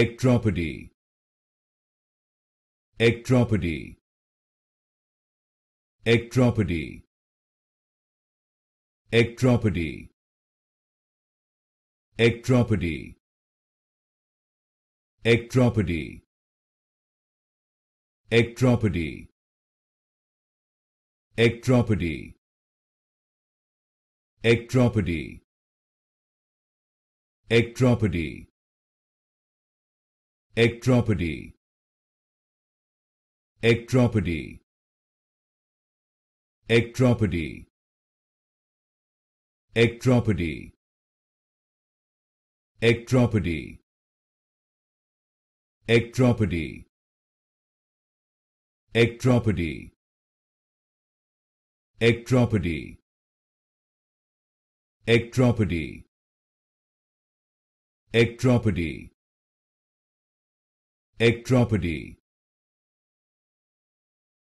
Ectropody Ectropody Ectropody Ectropody Ectropody Ectropody Ectropody Ectropody Ectropody Ectropody ectropody ectropody ectropody ectropody ectropody ectropody ectropody ectropody ectropody ectropody Ectropody